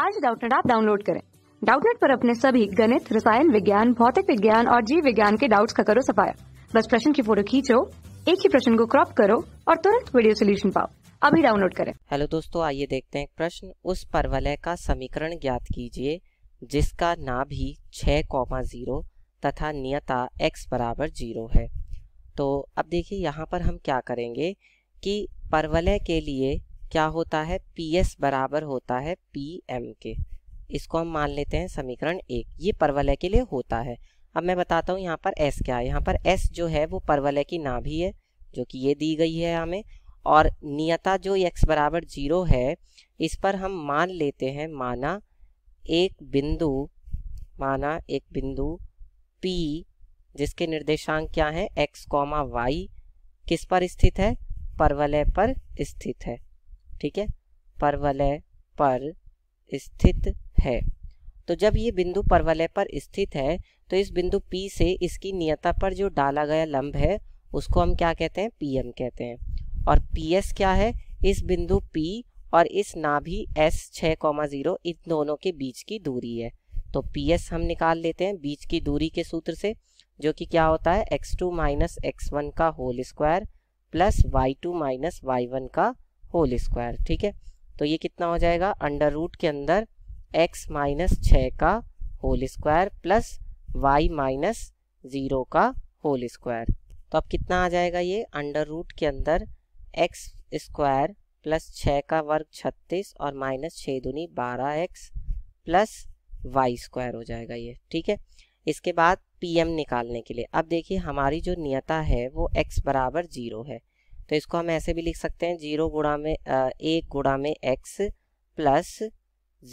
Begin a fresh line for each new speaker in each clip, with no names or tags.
आज डाउटनेट आप डाउनलोड करें डाउटनेट पर अपने सभी गणित रसायन विज्ञान भौतिक विज्ञान और जीव विज्ञान के डाउट्स का करो सफाया बस प्रश्न की फोटो खींचो एक ही प्रश्न को क्रॉप करो और तुरंत वीडियो सोल्यूशन पाओ अभी डाउनलोड करें हेलो दोस्तों आइए देखते हैं प्रश्न उस परवलय का समीकरण ज्ञात कीजिए जिसका नाभ ही छः कॉमा जीरो तथा नियता एक्स बराबर जीरो है तो अब देखिए यहाँ पर हम क्या करेंगे कि परवलय के लिए क्या होता है पी एस बराबर होता है पी एम के इसको हम मान लेते हैं समीकरण एक ये परवलय के लिए होता है अब मैं बताता हूँ यहाँ पर एस क्या है यहाँ पर एस जो है वो परवलय की नाभि है जो कि ये दी गई है हमें और नियता जो एक्स बराबर जीरो है इस पर हम मान लेते हैं माना एक बिंदु माना एक बिंदु पी जिसके निर्देशांक क्या है एक्स कॉमा वाई किस पर स्थित है परवलय पर स्थित है ठीक है परवलय पर स्थित है तो जब ये बिंदु परवलय पर स्थित है तो इस बिंदु P से इसकी नियता पर जो डाला गया लंब है उसको हम क्या कहते हैं PM कहते हैं और PS क्या है इस बिंदु P और इस नाभि S 6,0 इन दोनों के बीच की दूरी है तो PS हम निकाल लेते हैं बीच की दूरी के सूत्र से जो कि क्या होता है x2 टू माइनस एक्स का whole square plus y two minus y का होल स्क्वायर ठीक है तो ये कितना हो जाएगा अंडर रूट के अंदर x माइनस छ का whole square plus y minus zero का होल स्क्वायर तो अब कितना आ जाएगा ये अंडर रूट के अंदर x स्क्वायर प्लस छः का वर्ग छत्तीस और माइनस छः दुनी बारह एक्स प्लस वाई स्क्वायर हो जाएगा ये ठीक है इसके बाद एम निकालने के लिए अब देखिए हमारी जो नियता है वो एक्स बराबर जीरो है तो इसको हम ऐसे भी लिख सकते हैं जीरो गुणा में एक गुणा में एक्स प्लस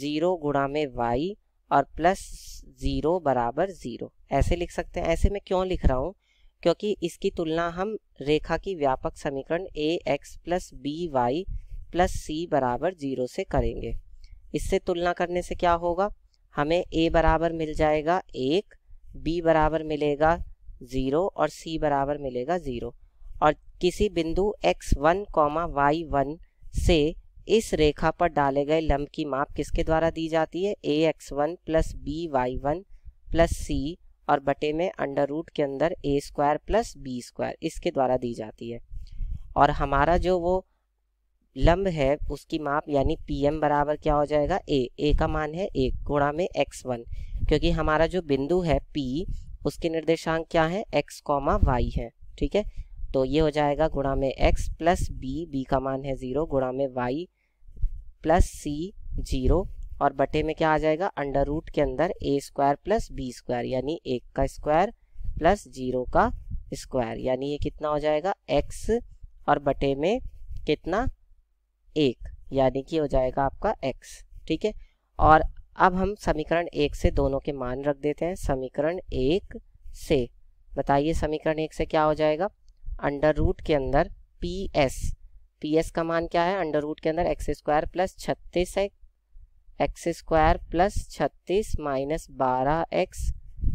ज़ीरो गुणा में वाई और प्लस ज़ीरो बराबर ज़ीरो ऐसे लिख सकते हैं ऐसे मैं क्यों लिख रहा हूँ क्योंकि इसकी तुलना हम रेखा की व्यापक समीकरण a x plus b y plus c बराबर ज़ीरो से करेंगे इससे तुलना करने से क्या होगा हमें ए बराबर मिल जाएगा एक बी बराबर मिलेगा ज़ीरो और सी बराबर मिलेगा ज़ीरो और किसी बिंदु x one comma y one से इस रेखा पर डाले गए लंब की माप किसके द्वारा दी जाती है a x one plus b y one plus c और बटे में अंडर रूट के अंदर a square plus b square इसके द्वारा दी जाती है और हमारा जो वो लंब है उसकी माप यानी पी एम बराबर क्या हो जाएगा ए ए का मान है एक गुणा में एक्स वन क्योंकि हमारा जो बिंदु है पी उसके निर्देशांक क्या है एक्स कॉमा वाई है ठीक है तो ये हो जाएगा गुणा में एक्स प्लस बी बी का मान है ज़ीरो गुणा में वाई प्लस सी जीरो और बटे में क्या आ जाएगा अंडर रूट के अंदर a square plus b square यानी एक का स्क्वायर प्लस जीरो का स्क्वायर यानी ये कितना हो जाएगा एक्स और बटे में कितना एक यानी कि हो जाएगा आपका एक्स ठीक है और अब हम समीकरण एक से दोनों के मान रख देते हैं समीकरण एक से बताइए समीकरण एक से क्या हो जाएगा अंडर रूट के अंदर पी एस पी एस का मान क्या है अंडर रूट के अंदर एक्स स्क्वायर प्लस छत्तीस है एक्स स्क्वायर प्लस छत्तीस माइनस बारह एक्स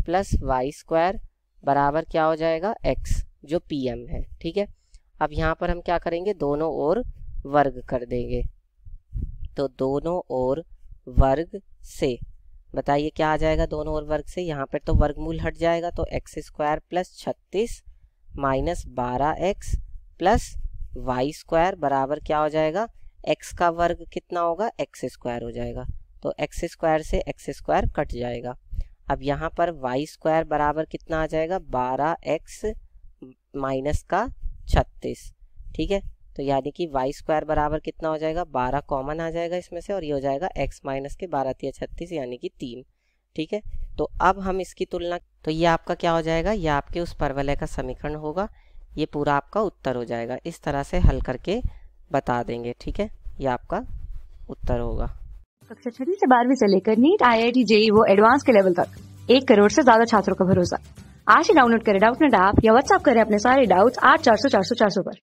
प्लस वाई स्क्वायर बराबर क्या हो जाएगा एक्स जो पी एम है ठीक है अब यहाँ पर हम क्या करेंगे दोनों ओर वर्ग कर देंगे तो दोनों ओर वर्ग से बताइए क्या आ जाएगा दोनों ओर वर्ग से यहाँ पर तो वर्गमूल हट जाएगा तो एक्स स्क्वायर प्लस छत्तीस माइनस बारह एक्स प्लस वाई स्क्वायर बराबर क्या हो जाएगा एक्स का वर्ग कितना होगा एक्स स्क्वायर हो जाएगा तो एक्स स्क्वायर से एक्स स्क्वायर कट जाएगा अब यहाँ पर वाई स्क्वायर बराबर कितना आ जाएगा बारह एक्स माइनस का छत्तीस ठीक है तो यानी कि वाई स्क्वायर बराबर कितना हो जाएगा बारह कॉमन आ जाएगा इसमें से और ये हो जाएगा एक्स माइनस के बारह तीन छत्तीस यानी कि तीन ठीक है तो अब हम इसकी तुलना तो ये आपका क्या हो जाएगा ये आपके उस परवलय का समीकरण होगा ये पूरा आपका उत्तर हो जाएगा इस तरह से हल करके बता देंगे ठीक है ये आपका उत्तर होगा कक्षा छठी से बारहवीं से लेकर NEET I I T JEE वो एडवांस के लेवल तक एक करोड़ से ज्यादा छात्रों का भरोसा आज ही डाउनलोड करें डाउट नेट ऐप या व्हाट्सअप करें अपने सारे डाउट्स आठ चार सौ चार सौ चार सौ पर